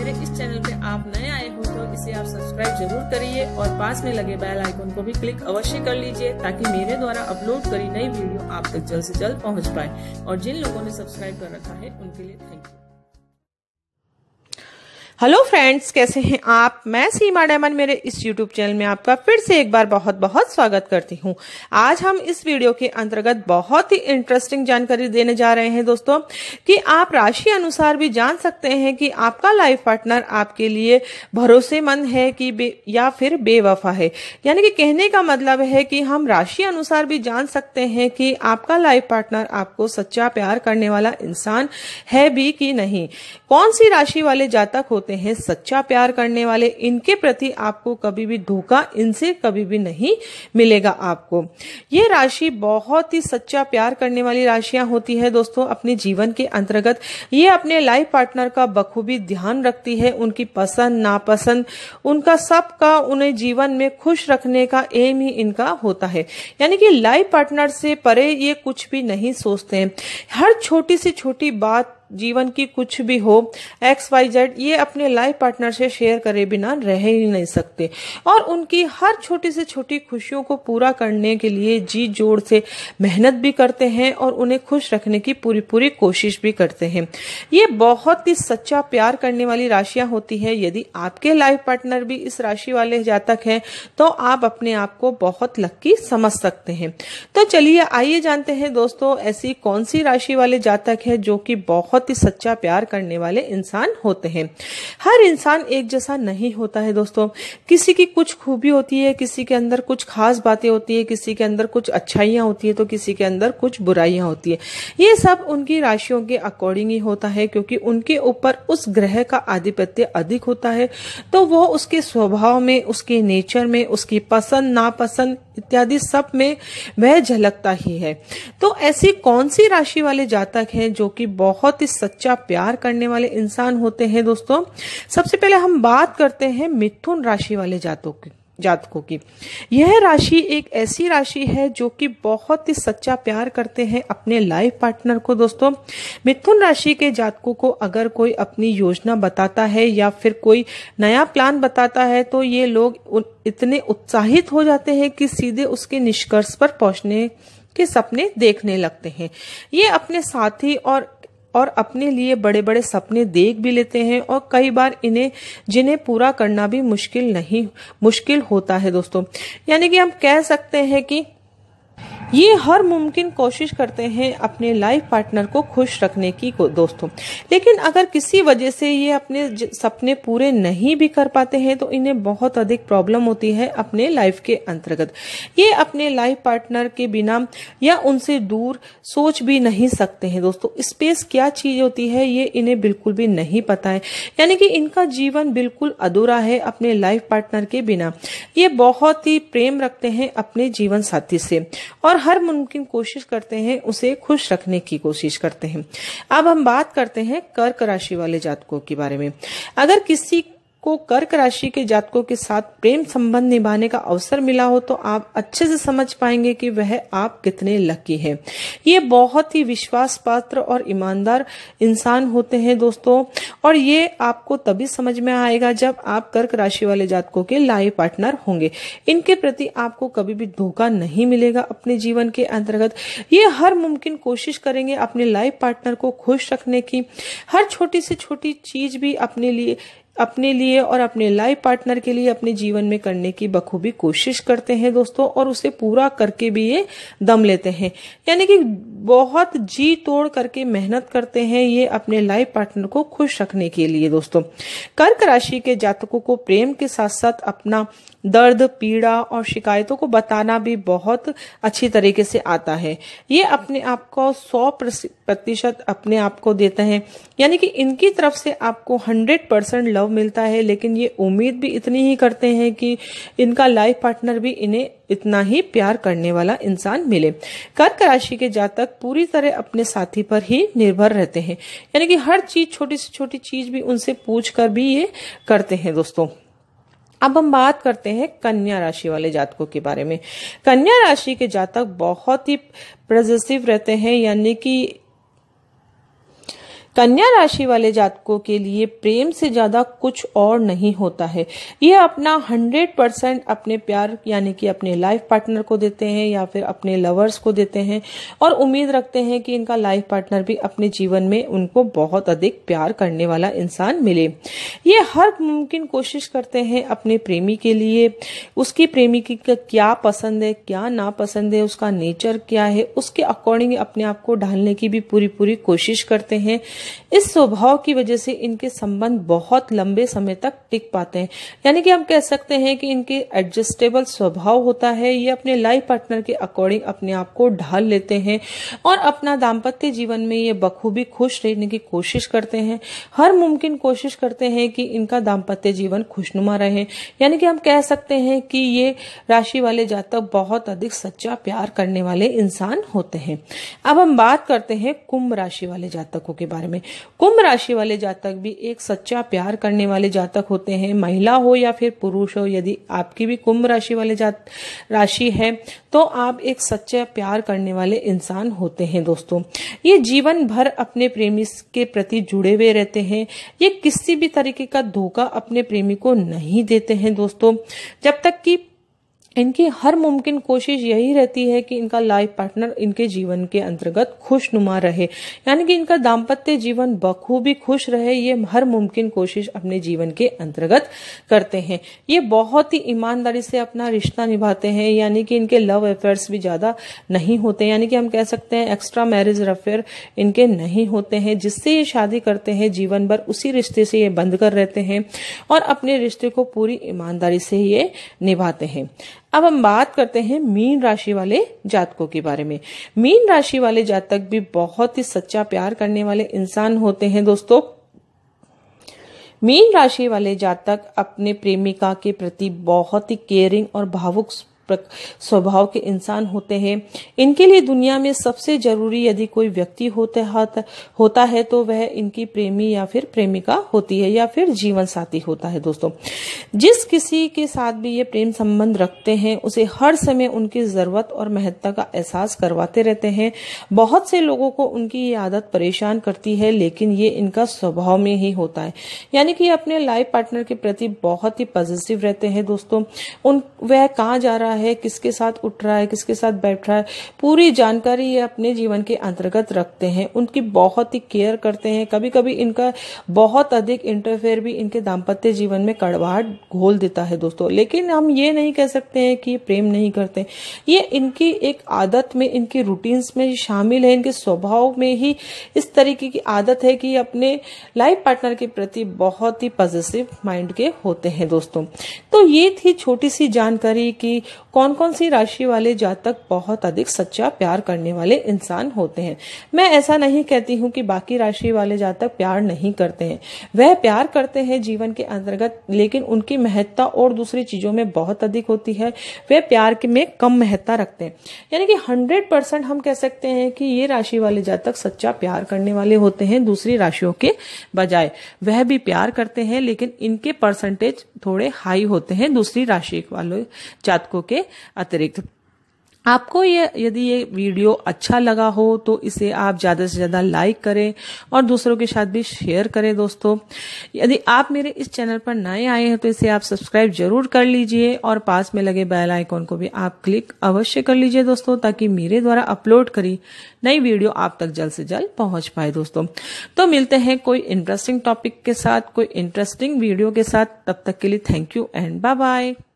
मेरे इस चैनल पे आप नए आए हो तो इसे आप सब्सक्राइब जरूर करिए और पास में लगे बेल आइकन को भी क्लिक अवश्य कर लीजिए ताकि मेरे द्वारा अपलोड करी नई वीडियो आप तक जल्द से जल्द पहुंच पाए और जिन लोगों ने सब्सक्राइब कर रखा है उनके लिए थैंक यू हेलो फ्रेंड्स कैसे हैं आप मैं सीमा डेमन मेरे इस यूट्यूब चैनल में आपका फिर से एक बार बहुत बहुत स्वागत करती हूं आज हम इस वीडियो के अंतर्गत बहुत ही इंटरेस्टिंग जानकारी देने जा रहे हैं दोस्तों कि आप राशि अनुसार भी जान सकते हैं कि आपका लाइफ पार्टनर आपके लिए भरोसेमंद है कि या फिर बेवफा है यानी कि कहने का मतलब है कि हम राशि अनुसार भी जान सकते हैं कि आपका लाइफ पार्टनर आपको सच्चा प्यार करने वाला इंसान है भी कि नहीं कौन सी राशि वाले जातक होते होते हैं सच्चा प्यार करने वाले इनके प्रति आपको कभी भी धोखा इनसे कभी भी नहीं मिलेगा आपको ये राशि बहुत ही सच्चा प्यार करने वाली राशियां होती है दोस्तों अपने जीवन के अंतर्गत ये अपने लाइफ पार्टनर का बखूबी ध्यान रखती है उनकी पसंद नापसंद उनका सबका उन्हें जीवन में खुश रखने का एम ही इनका होता है यानी कि लाइफ पार्टनर से परे ये कुछ भी नहीं सोचते हैं हर छोटी से छोटी बात जीवन की कुछ भी हो एक्स वाई जेड ये अपने लाइफ पार्टनर से शेयर करे बिना रह ही नहीं सकते और उनकी हर छोटी से छोटी खुशियों को पूरा करने के लिए जी जोड़ से मेहनत भी करते हैं और उन्हें खुश रखने की पूरी पूरी कोशिश भी करते हैं ये बहुत ही सच्चा प्यार करने वाली राशियां होती है यदि आपके लाइफ पार्टनर भी इस राशि वाले जातक हैं तो आप अपने आप को बहुत लक्की समझ सकते हैं तो चलिए आइए जानते हैं दोस्तों ऐसी कौन सी राशि वाले जातक है जो कि बहुत बहुत ही सच्चा प्यार करने वाले इंसान होते हैं हर इंसान एक जैसा नहीं होता है दोस्तों किसी की कुछ खूबी होती है किसी के अंदर कुछ खास बातें होती है किसी के अंदर कुछ अच्छाइयां होती है तो किसी के अंदर कुछ बुराइयां होती है ये सब उनकी राशियों के अकॉर्डिंग ही होता है क्योंकि उनके ऊपर उस ग्रह का आधिपत्य अधिक होता है तो वो उसके स्वभाव में उसके नेचर में उसकी पसंद नापसंद इत्यादि सब में वह झलकता ही है तो ऐसी कौन सी राशि वाले जातक हैं जो कि बहुत ही सच्चा प्यार करने वाले इंसान होते हैं दोस्तों सबसे पहले हम बात करते हैं मिथुन राशि वाले जातों की जातकों की यह राशि एक ऐसी राशि है जो कि बहुत ही सच्चा प्यार करते हैं अपने लाइफ पार्टनर को दोस्तों मिथुन राशि के जातकों को अगर कोई अपनी योजना बताता है या फिर कोई नया प्लान बताता है तो ये लोग इतने उत्साहित हो जाते हैं कि सीधे उसके निष्कर्ष पर पहुंचने के सपने देखने लगते हैं ये अपने साथी और और अपने लिए बड़े बड़े सपने देख भी लेते हैं और कई बार इन्हें जिन्हें पूरा करना भी मुश्किल नहीं मुश्किल होता है दोस्तों यानी कि हम कह सकते हैं कि ये हर मुमकिन कोशिश करते हैं अपने लाइफ पार्टनर को खुश रखने की दोस्तों लेकिन अगर किसी वजह से ये अपने सपने पूरे नहीं भी कर पाते हैं तो इन्हें बहुत अधिक प्रॉब्लम होती है अपने लाइफ के अंतर्गत ये अपने लाइफ पार्टनर के बिना या उनसे दूर सोच भी नहीं सकते हैं दोस्तों स्पेस क्या चीज होती है ये इन्हें बिल्कुल भी नहीं पता है यानी कि इनका जीवन बिल्कुल अधूरा है अपने लाइफ पार्टनर के बिना ये बहुत ही प्रेम रखते हैं अपने जीवन साथी से और हर मुमकिन कोशिश करते हैं उसे खुश रखने की कोशिश करते हैं अब हम बात करते हैं कर्क राशि वाले जातकों के बारे में अगर किसी को कर्क राशि के जातकों के साथ प्रेम संबंध निभाने का अवसर मिला हो तो आप अच्छे से समझ पाएंगे कि वह आप कितने लकी हैं ये बहुत ही विश्वास पात्र और ईमानदार इंसान होते हैं दोस्तों और ये आपको तभी समझ में आएगा जब आप कर्क राशि वाले जातकों के लाइफ पार्टनर होंगे इनके प्रति आपको कभी भी धोखा नहीं मिलेगा अपने जीवन के अंतर्गत ये हर मुमकिन कोशिश करेंगे अपने लाइफ पार्टनर को खुश रखने की हर छोटी से छोटी चीज भी अपने लिए अपने लिए और अपने लाइफ पार्टनर के लिए अपने जीवन में करने की बखूबी कोशिश करते हैं दोस्तों और उसे पूरा करके भी ये दम लेते हैं यानी कि बहुत जी तोड़ करके मेहनत करते हैं ये अपने लाइफ पार्टनर को खुश रखने के लिए दोस्तों कर्क राशि के जातकों को प्रेम के साथ साथ अपना दर्द पीड़ा और शिकायतों को बताना भी बहुत अच्छी तरीके से आता है ये अपने आप को सौ प्रतिशत अपने आप को देते हैं यानी कि इनकी तरफ से आपको हंड्रेड परसेंट लव मिलता है लेकिन ये उम्मीद भी इतनी ही करते हैं कि इनका लाइफ पार्टनर भी इन्हें इतना ही प्यार करने वाला इंसान मिले कर्क राशि के जातक पूरी तरह अपने साथी पर ही निर्भर रहते हैं यानी कि हर चीज छोटी से छोटी चीज भी उनसे पूछ कर भी ये करते हैं दोस्तों अब हम बात करते हैं कन्या राशि वाले जातकों के बारे में कन्या राशि के जातक बहुत ही प्रजेसिव रहते हैं यानी कि कन्या राशि वाले जातकों के लिए प्रेम से ज्यादा कुछ और नहीं होता है ये अपना हंड्रेड परसेंट अपने प्यार यानी कि अपने लाइफ पार्टनर को देते हैं या फिर अपने लवर्स को देते हैं और उम्मीद रखते हैं कि इनका लाइफ पार्टनर भी अपने जीवन में उनको बहुत अधिक प्यार करने वाला इंसान मिले ये हर मुमकिन कोशिश करते हैं अपने प्रेमी के लिए उसकी प्रेमी की क्या पसंद है क्या नापसंद है उसका नेचर क्या है उसके अकॉर्डिंग अपने आप को ढालने की भी पूरी पूरी कोशिश करते हैं इस स्वभाव की वजह से इनके संबंध बहुत लंबे समय तक टिक पाते हैं यानी कि हम कह सकते हैं कि इनके एडजस्टेबल स्वभाव होता है ये अपने लाइफ पार्टनर के अकॉर्डिंग अपने आप को ढाल लेते हैं और अपना दाम्पत्य जीवन में ये बखूबी खुश रहने की कोशिश करते हैं हर मुमकिन कोशिश करते हैं कि इनका दाम्पत्य जीवन खुशनुमा रहे यानी कि हम कह सकते हैं कि ये राशि वाले जातक बहुत अधिक सच्चा प्यार करने वाले इंसान होते हैं अब हम बात करते हैं कुंभ राशि वाले जातकों के बारे में में कुंभ राशि वाले जातक भी एक सच्चा प्यार करने वाले जातक होते हैं महिला हो या फिर पुरुष हो यदि आपकी भी कुंभ राशि वाले जात राशि है तो आप एक सच्चा प्यार करने वाले इंसान होते हैं दोस्तों ये जीवन भर अपने प्रेमी के प्रति जुड़े हुए रहते हैं ये किसी भी तरीके का धोखा अपने प्रेमी को नहीं देते हैं दोस्तों जब तक की इनकी हर मुमकिन कोशिश यही रहती है कि इनका लाइफ पार्टनर इनके जीवन के अंतर्गत खुशनुमा रहे यानी कि इनका दाम्पत्य जीवन बखूबी खुश रहे ये हर मुमकिन कोशिश अपने जीवन के अंतर्गत करते हैं ये बहुत ही ईमानदारी से अपना रिश्ता निभाते हैं यानी कि इनके लव अफेयर्स भी ज़्यादा नहीं होते यानी कि हम कह सकते हैं एक्स्ट्रा मैरिज अफेयर इनके नहीं होते हैं जिससे ये शादी करते हैं जीवन भर उसी रिश्ते से ये बंद कर रहते हैं और अपने रिश्ते को पूरी ईमानदारी से ये निभाते हैं अब हम बात करते हैं मीन राशि वाले जातकों के बारे में मीन राशि वाले जातक भी बहुत ही सच्चा प्यार करने वाले इंसान होते हैं दोस्तों मीन राशि वाले जातक अपने प्रेमिका के प्रति बहुत ही केयरिंग और भावुक स्वभाव के इंसान होते हैं इनके लिए दुनिया में सबसे जरूरी यदि कोई व्यक्ति होते होता है तो वह इनकी प्रेमी या फिर प्रेमिका होती है या फिर जीवन साथी होता है दोस्तों जिस किसी के साथ भी ये प्रेम संबंध रखते हैं उसे हर समय उनकी जरूरत और महत्ता का एहसास करवाते रहते हैं बहुत से लोगों को उनकी ये आदत परेशान करती है लेकिन ये इनका स्वभाव में ही होता है यानी कि अपने लाइफ पार्टनर के प्रति बहुत ही पॉजिटिव रहते हैं दोस्तों उन वह कहा जा रहा है किसके साथ उठ रहा है किसके साथ बैठ रहा है पूरी जानकारी ये अपने जीवन के अंतर्गत रखते हैं उनकी बहुत ही केयर करते हैं कभी कभी इनका बहुत अधिक इंटरफेयर भी इनके दाम्पत्य जीवन में कड़वाहट घोल देता है दोस्तों लेकिन हम ये नहीं कह सकते हैं कि प्रेम नहीं करते ये इनकी एक आदत में इनकी रूटीन्स में शामिल है इनके स्वभाव में ही इस तरीके की आदत है कि अपने लाइफ पार्टनर के प्रति बहुत ही पॉजिटिव माइंड के होते हैं दोस्तों तो ये थी छोटी सी जानकारी कि कौन कौन सी राशि वाले जातक बहुत अधिक सच्चा प्यार करने वाले इंसान होते हैं मैं ऐसा नहीं कहती हूँ कि बाकी राशि वाले जातक प्यार नहीं करते हैं वह प्यार करते हैं जीवन के अंतर्गत लेकिन उनकी महत्ता और दूसरी चीजों में बहुत अधिक होती है वे प्यार में कम महत्ता रखते हैं यानी कि हंड्रेड परसेंट हम कह सकते हैं कि ये राशि वाले जातक सच्चा प्यार करने वाले होते हैं दूसरी राशियों के बजाय वह भी प्यार करते हैं लेकिन इनके परसेंटेज थोड़े हाई होते हैं दूसरी राशि वाले जातकों के अतिरिक्त आपको ये यदि ये वीडियो अच्छा लगा हो तो इसे आप ज़्यादा से ज़्यादा लाइक करें और दूसरों के साथ भी शेयर करें दोस्तों यदि आप मेरे इस चैनल पर नए आए हैं तो इसे आप सब्सक्राइब जरूर कर लीजिए और पास में लगे बेल आइकॉन को भी आप क्लिक अवश्य कर लीजिए दोस्तों ताकि मेरे द्वारा अपलोड करी नई वीडियो आप तक जल्द से जल्द पहुंच पाए दोस्तों तो मिलते हैं कोई इंटरेस्टिंग टॉपिक के साथ कोई इंटरेस्टिंग वीडियो के साथ तब तक के लिए thank you and bye bye